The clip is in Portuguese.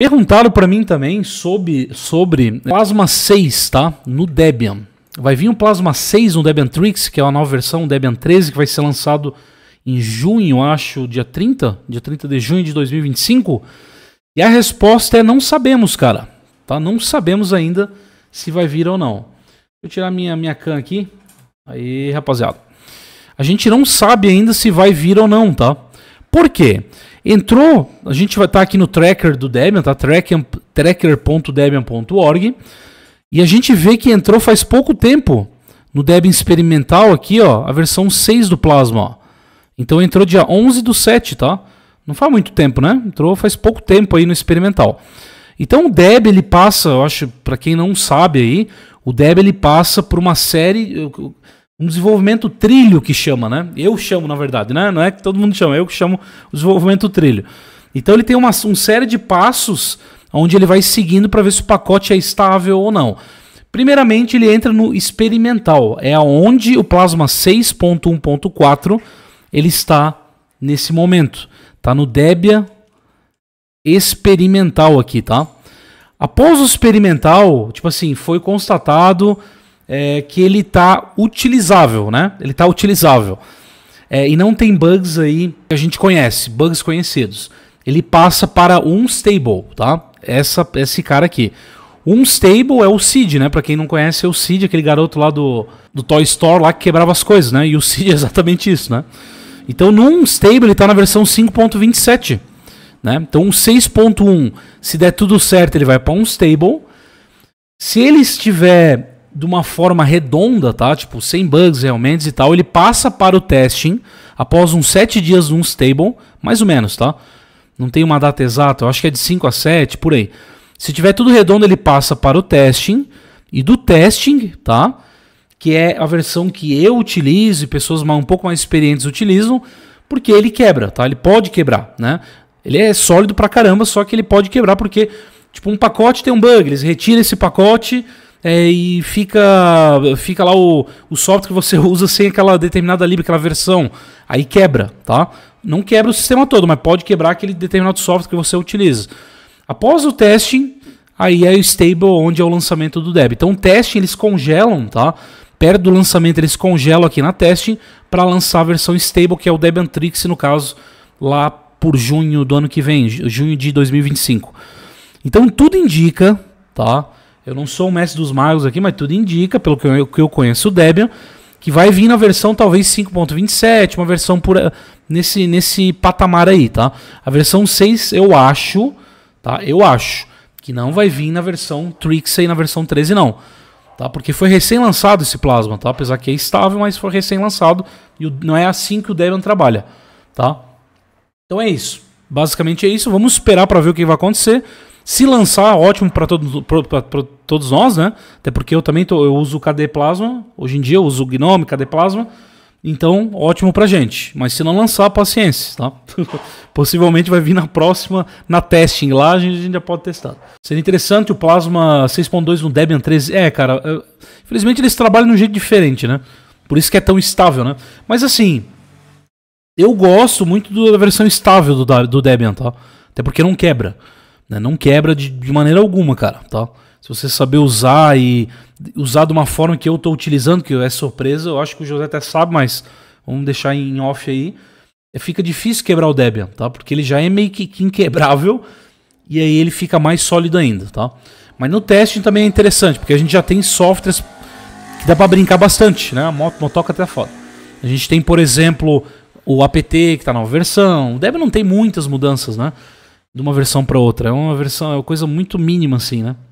Perguntaram para mim também sobre, sobre Plasma 6, tá? No Debian. Vai vir um Plasma 6 no Debian Trix que é a nova versão, o Debian 13, que vai ser lançado em junho, acho, dia 30, dia 30 de junho de 2025. E a resposta é não sabemos, cara. Tá? Não sabemos ainda se vai vir ou não. Deixa eu tirar minha minha can aqui. Aí, rapaziada. A gente não sabe ainda se vai vir ou não, tá? Por quê? Entrou, a gente vai estar tá aqui no tracker do Debian, tá? tracker.debian.org. E a gente vê que entrou faz pouco tempo no Debian experimental aqui, ó, a versão 6 do Plasma. Ó. Então entrou dia 11 do 7, tá? Não faz muito tempo, né? Entrou faz pouco tempo aí no experimental. Então o Debian ele passa, eu acho, para quem não sabe aí, o Debian ele passa por uma série um desenvolvimento trilho que chama, né? Eu chamo, na verdade, né? Não é que todo mundo chama, eu que chamo o desenvolvimento trilho. Então ele tem uma, uma série de passos onde ele vai seguindo para ver se o pacote é estável ou não. Primeiramente, ele entra no experimental, é onde o Plasma 6.1.4 ele está nesse momento. está no Debian experimental aqui, tá? Após o experimental, tipo assim, foi constatado é, que ele está utilizável, né? Ele está utilizável. É, e não tem bugs aí que a gente conhece, bugs conhecidos. Ele passa para um stable, tá? Essa, esse cara aqui. Um stable é o Cid, né? Para quem não conhece, é o Cid, aquele garoto lá do, do Toy Store lá que quebrava as coisas, né? E o Cid é exatamente isso, né? Então, num stable, ele tá na versão 5.27, né? Então, um 6.1, se der tudo certo, ele vai para um stable. Se ele estiver de uma forma redonda, tá? Tipo, sem bugs realmente e tal. Ele passa para o testing após uns 7 dias num stable, mais ou menos, tá? Não tem uma data exata, eu acho que é de 5 a 7, por aí. Se tiver tudo redondo, ele passa para o testing. E do testing, tá? Que é a versão que eu utilizo e pessoas um pouco mais experientes utilizam, porque ele quebra, tá? Ele pode quebrar, né? Ele é sólido pra caramba, só que ele pode quebrar porque, tipo, um pacote tem um bug, eles retiram esse pacote é, e fica fica lá o, o software que você usa sem aquela determinada lib, aquela versão. Aí quebra, tá? Não quebra o sistema todo, mas pode quebrar aquele determinado software que você utiliza. Após o testing, aí é o stable onde é o lançamento do Deb. Então, o testing eles congelam, tá? Perto do lançamento eles congelam aqui na testing para lançar a versão stable, que é o Debian Trix no caso, lá por junho do ano que vem, junho de 2025. Então, tudo indica, tá? Eu não sou o mestre dos magos aqui, mas tudo indica, pelo que eu, que eu conheço o Debian, que vai vir na versão talvez 5.27, uma versão por, eh, nesse, nesse patamar aí, tá? A versão 6 eu acho, tá? Eu acho que não vai vir na versão Trixie na versão 13 não, tá? Porque foi recém-lançado esse Plasma, tá? Apesar que é estável, mas foi recém-lançado e não é assim que o Debian trabalha, tá? Então é isso. Basicamente é isso. Vamos esperar para ver o que vai acontecer. Se lançar, ótimo para todos nós, né? Até porque eu também tô, eu uso KD Plasma. Hoje em dia eu uso Gnome, KD Plasma. Então, ótimo pra gente. Mas se não lançar, paciência, tá? Possivelmente vai vir na próxima, na testing lá, a gente já pode testar. Seria interessante o Plasma 6.2 no Debian 13. É, cara, eu... infelizmente eles trabalham de um jeito diferente, né? Por isso que é tão estável, né? Mas assim, eu gosto muito da versão estável do, do Debian, tá? Até porque não quebra. Né? Não quebra de, de maneira alguma, cara, tá? Se você saber usar e usar de uma forma que eu estou utilizando, que é surpresa, eu acho que o José até sabe, mas vamos deixar em off aí. É, fica difícil quebrar o Debian, tá? Porque ele já é meio que inquebrável e aí ele fica mais sólido ainda, tá? Mas no teste também é interessante, porque a gente já tem softwares que dá para brincar bastante, né? A moto, motoca até é foda. A gente tem, por exemplo, o APT que está na nova versão. O Debian não tem muitas mudanças, né? de uma versão para outra. É uma versão, é uma coisa muito mínima assim, né?